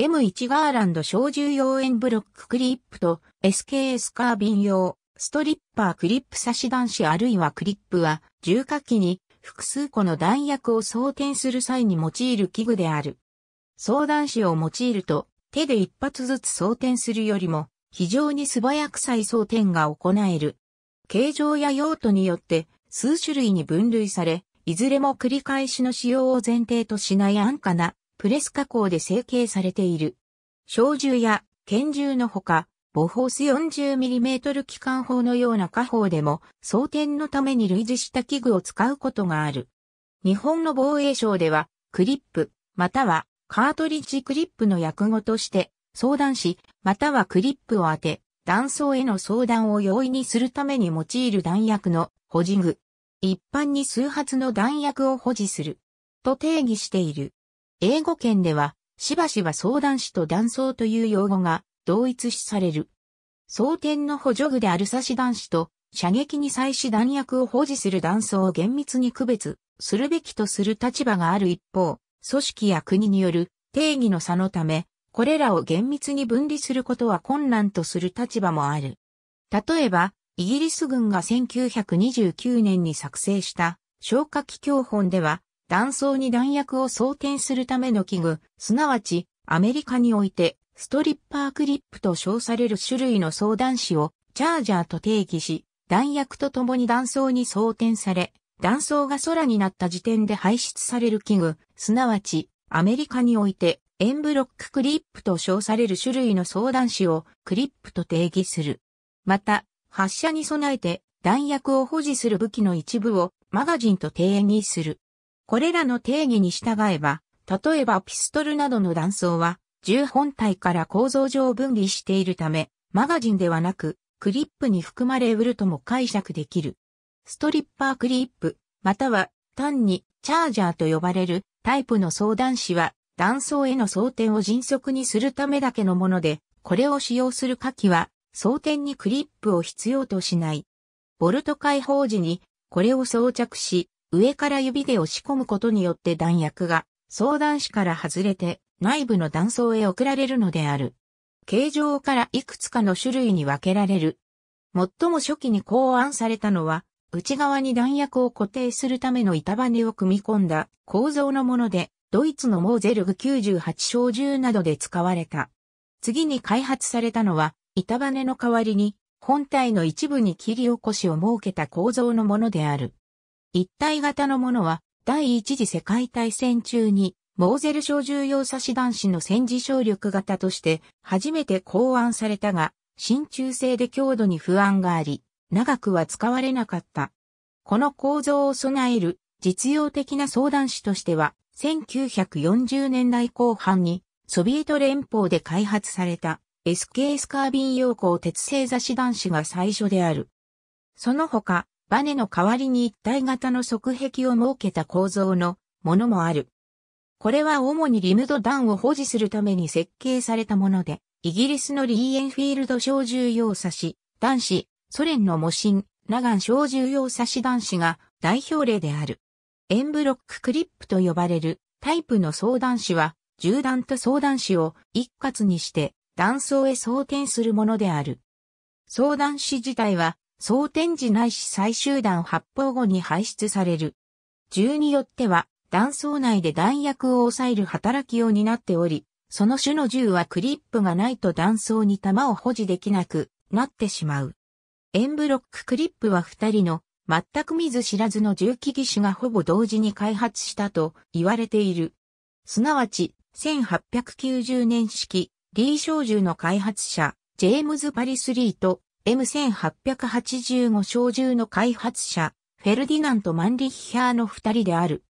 M1 ガーランド小銃用円ブロッククリップと SKS カービン用ストリッパークリップ差し弾子あるいはクリップは重火器に複数個の弾薬を装填する際に用いる器具である。装弾子を用いると手で一発ずつ装填するよりも非常に素早く再装填が行える。形状や用途によって数種類に分類され、いずれも繰り返しの使用を前提としない安価なプレス加工で成形されている。小銃や拳銃のほか、ボフース 40mm 機関砲のような火砲でも、装填のために類似した器具を使うことがある。日本の防衛省では、クリップ、またはカートリッジクリップの訳語として、相談し、またはクリップを当て、弾倉への相談を容易にするために用いる弾薬の保持具。一般に数発の弾薬を保持する。と定義している。英語圏では、しばしば相談士と断層という用語が同一視される。争点の補助具である差し男子と射撃に際し弾薬を保持する断層を厳密に区別するべきとする立場がある一方、組織や国による定義の差のため、これらを厳密に分離することは困難とする立場もある。例えば、イギリス軍が1929年に作成した消火器教本では、弾倉に弾薬を装填するための器具、すなわち、アメリカにおいて、ストリッパークリップと称される種類の装弾子を、チャージャーと定義し、弾薬と共に弾倉に装填され、弾倉が空になった時点で排出される器具、すなわち、アメリカにおいて、エンブロッククリップと称される種類の相談子をクリップと定義する。また、発射に備えて弾薬を保持する武器の一部をマガジンと定義する。これらの定義に従えば、例えばピストルなどの弾倉は、銃本体から構造上分離しているため、マガジンではなく、クリップに含まれうるとも解釈できる。ストリッパークリップ、または単にチャージャーと呼ばれるタイプの相談子は、断層への装填を迅速にするためだけのもので、これを使用する火器は、装填にクリップを必要としない。ボルト解放時に、これを装着し、上から指で押し込むことによって弾薬が相談紙から外れて内部の断層へ送られるのである。形状からいくつかの種類に分けられる。最も初期に考案されたのは、内側に弾薬を固定するための板バネを組み込んだ構造のもので、ドイツのモーゼルグ98小銃などで使われた。次に開発されたのは、板バネの代わりに、本体の一部に切り起こしを設けた構造のものである。一体型のものは、第一次世界大戦中に、モーゼル小重要差し男子の戦時省力型として初めて考案されたが、真鍮製で強度に不安があり、長くは使われなかった。この構造を備える実用的な相談師としては、1940年代後半にソビエト連邦で開発された SK スカービン用鋼鉄製差し男子が最初である。その他、バネの代わりに一体型の側壁を設けた構造のものもある。これは主にリムド弾を保持するために設計されたもので、イギリスのリーエンフィールド小銃用差し、男子、ソ連の模神、ラガン小銃用差し男子が代表例である。エンブロッククリップと呼ばれるタイプの相談子は、銃弾と相談子を一括にして、弾倉へ装填するものである。相談子自体は総展示ないし最終弾発砲後に排出される。銃によっては、弾倉内で弾薬を抑える働きを担っており、その種の銃はクリップがないと弾倉に弾を保持できなくなってしまう。エンブロッククリップは二人の全く見ず知らずの銃器技師がほぼ同時に開発したと言われている。すなわち、1890年式、リー小銃の開発者、ジェームズ・パリスリーと M1885 小銃の開発者、フェルディナント・マンリッヒャーの二人である。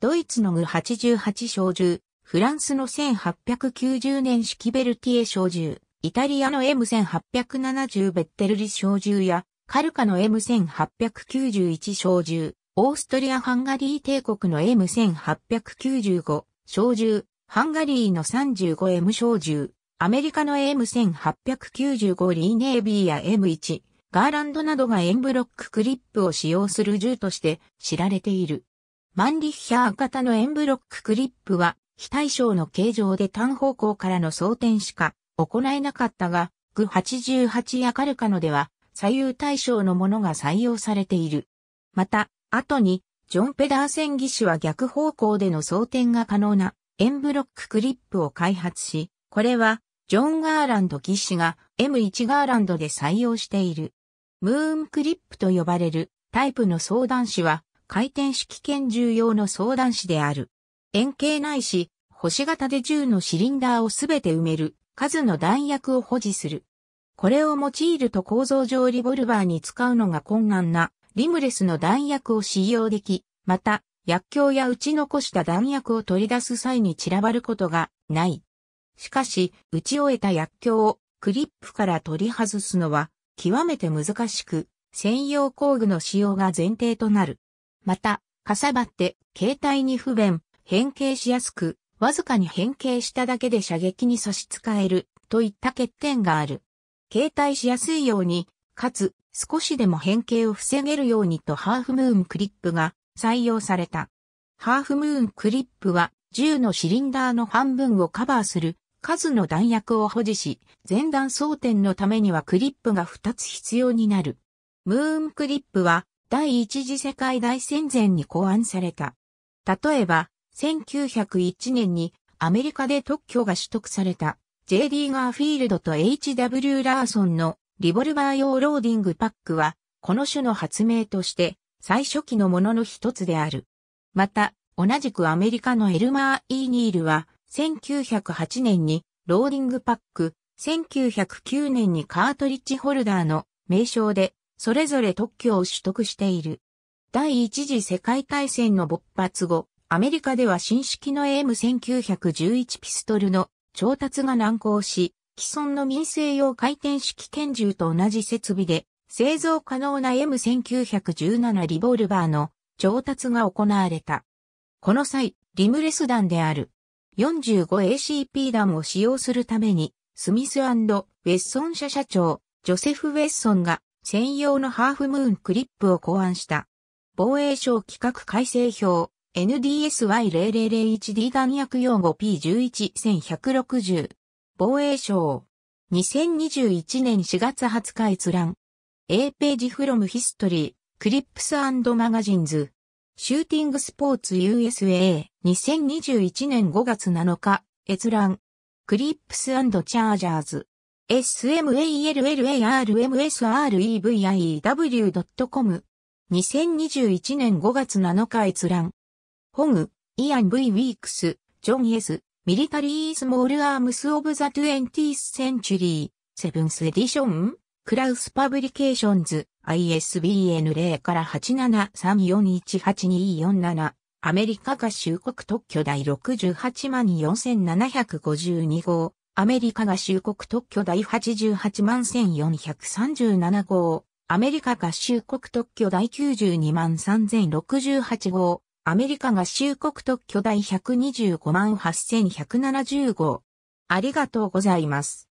ドイツのグ88小銃、フランスの1890年式ベルティエ小銃、イタリアの M1870 ベッテルリ小銃や、カルカの M1891 小銃、オーストリア・ハンガリー帝国の M1895 小銃、ハンガリーの 35M 小銃、アメリカの AM1895 リーネービーや M1、ガーランドなどがエンブロッククリップを使用する銃として知られている。マンリッヒャー型のエンブロッククリップは非対称の形状で単方向からの装填しか行えなかったが、グ88やカルカノでは左右対称のものが採用されている。また、後に、ジョン・ペダーセン技師は逆方向での装填が可能なエンブロッククリップを開発し、これは、ジョン・ガーランド騎士が M1 ガーランドで採用している。ムーンクリップと呼ばれるタイプの相談子は、回転式拳銃用の相談子である。円形ないし、星型で銃のシリンダーをすべて埋める、数の弾薬を保持する。これを用いると構造上リボルバーに使うのが困難な、リムレスの弾薬を使用でき、また、薬莢や打ち残した弾薬を取り出す際に散らばることがない。しかし、打ち終えた薬莢をクリップから取り外すのは極めて難しく、専用工具の使用が前提となる。また、かさばって携帯に不便、変形しやすく、わずかに変形しただけで射撃に差し支えるといった欠点がある。携帯しやすいように、かつ少しでも変形を防げるようにとハーフムーンクリップが採用された。ハーフムーンクリップは銃のシリンダーの半分をカバーする数の弾薬を保持し、前段装填のためにはクリップが2つ必要になる。ムーンクリップは第一次世界大戦前に考案された。例えば、1901年にアメリカで特許が取得された J.D. ガーフィールドと H.W. ラーソンのリボルバー用ローディングパックは、この種の発明として最初期のものの一つである。また、同じくアメリカのエルマー・イーニールは、1908年にローリングパック、1909年にカートリッジホルダーの名称で、それぞれ特許を取得している。第一次世界大戦の勃発後、アメリカでは新式の AM1911 ピストルの調達が難航し、既存の民生用回転式拳銃と同じ設備で製造可能な M1917 リボルバーの調達が行われた。この際、リムレス弾である 45ACP 弾を使用するために、スミスウェッソン社社長、ジョセフ・ウェッソンが専用のハーフムーンクリップを考案した。防衛省規格改正表 NDSY0001D 弾薬用語 P11160 防衛省2021年4月20日閲覧 A ページフロムヒストリークリップスマガジンズシューティングスポーツ USA 2021年5月7日閲覧クリップスチャージャーズ smallarmsreview.com 2021年5月7日閲覧ホグ、イアン V ウィークス、ジョン S、ミリタリースモールアームスオブザトゥンティース・センチュリー、セブンスエディションクラウスパブリケーションズ ISBN 0から873418247アメリカ合衆国特許第68万4752号アメリカ合衆国特許第88万1437号アメリカ合衆国特許第92万3068号アメリカ合衆国特許第125万8170号ありがとうございます。